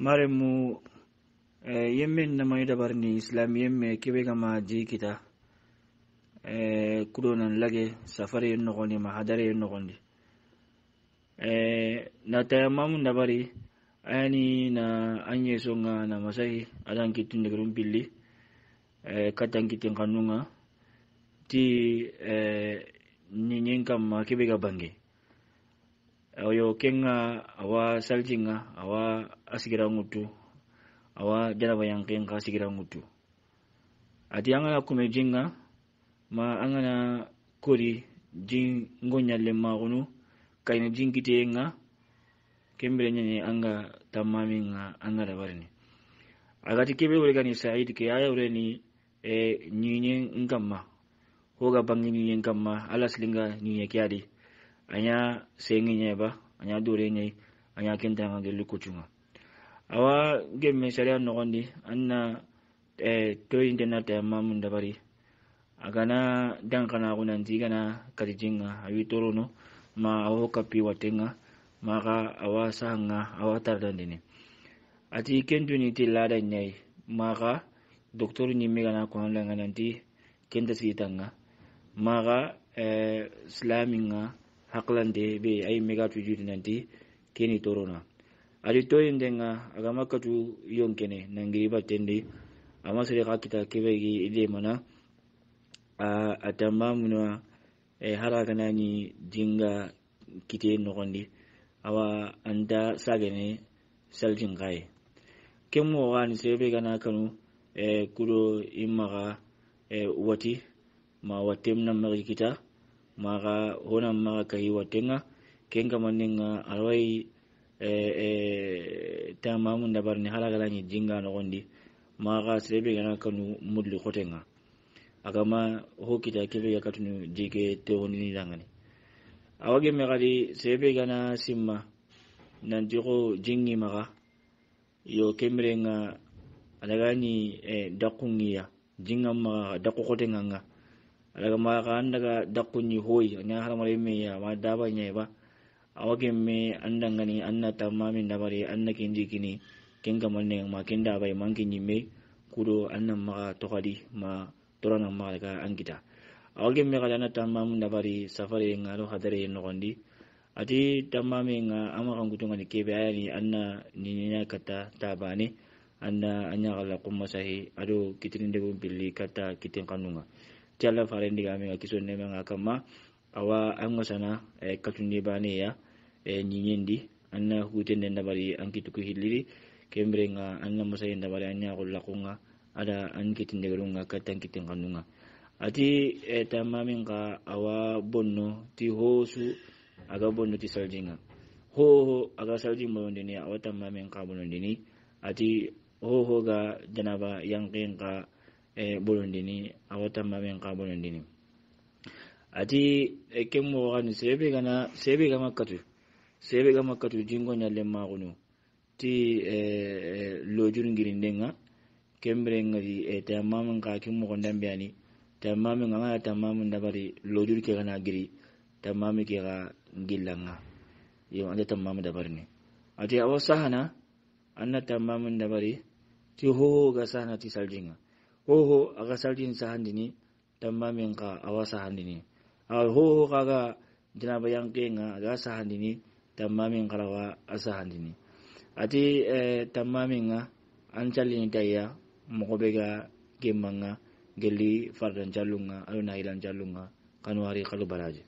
maremu eh, yemmen namani ni islam me kebe gama jikita eh, kudonan lage safare yen nogondi ma hadare yen nogondi eh, natayamamu dabari ayani na an yeso na masahi adan kitin degerun pilli katan kitin kanunga ti ni nyen kam ma kebe ga bange yo kenga awa saljinga awa asigira ngutu awa jaraba kenga asigira ngutu ati angana kume jinga ma angana kori jin le magunu kayna nga kembere nyane anga nga anga dabarni agati kebe wurgani said ke aya wureni e eh, nyinye ngamma hoga bangi nyinye ngamma linga nyinye kyadi anya sengi nyeba anya dore nyai anya kenta nga gelu kuchunga awa gemme sharia nogondi anna e eh, toyin tena ta mamun dabari agana dankana kuna ndigana katijinga awi torono ma awo kapi watenga maka awa sahanga awa tardandini ati kenduni ti lada nyai maka doktoru ñimme gana kono langa nanti kenta sitanga maka eh, slaminga haqlande be ayi mega tujude nanti keni torona adi toyindenga aga makatu yonkene nangiri battendi amma sere ka kita kebegi ide mana a tammamunua e, hara ganani dinga kite nogondi awa anda sagene saljin gaye kemmo wani sebe gana kanu e, kudo imaga e, wati ma watem na magikita kita maga hona maga kahiwa tenga kenga maninga alwai e, eh, e, eh, tamamu ndabar ni jinga no gondi maga sebe gana kanu mudli kotenga agama hokita kebe yakatunu jike ni dangani awage megadi sebe gana simma nantiko jingi maga yo kemrenga alagani e, eh, dakungiya jinga maga dakukotenga nga daga ma ka andaga dakkuni hoyi har haramare me ya ma daba nya ba a awage me andangani an na kin jiki ne kin kinga manne ma kin kinda bai yi nyime kudo annan ma tokadi ma torana ma daga angita da me kala anna tamami ndabare safare ngaro hadare nogondi ati tamami nga ama kangutunga ni kebe ayani anna nininya kata na an ya kala kumasahi ado kitin ndego billi kata kitin kanunga jalan faren di kami kisu ne me ma awa an wasana e eh, katunde bane ya e nyinyindi anna hutende bari an tuku hilliri kembre nga anna musayi bari anya kullakunga ada an kitin degerunga katan kitin kanunga ati e eh, tamamin nga awa bonno ti hosu aga bonno ti saljinga ho ho aga saljin bonon dini awa tamamin ka bonon dini ati ho ho ga janaba yang ka E, bolondini awata mamen ka bolondini ati e, ken moxani sebe gana sebe ga makkatu sebe ga makkatu jingo ñallen maxunu ti e, lojur ngirindenga kemberengati tayamamen ka ken moxondan beyani tayamamen angana tayamamen dabari lojur ke gana giri tayamame ke ga ngillanga yo anda dabari dabarini ati awa sahana anna tayamamen dabari ti hoho ga sahana ti saljinga hoho aga sardin sa handini tamma min ka awa sa handini a hoho kaga jina bayan a aga sa handini tamma min karawa asa handini ati eh, tamma min nga an chalini tayya mogobe ga gemma nga gelli fardan callunga aluna ilan callunga kanuwari kalu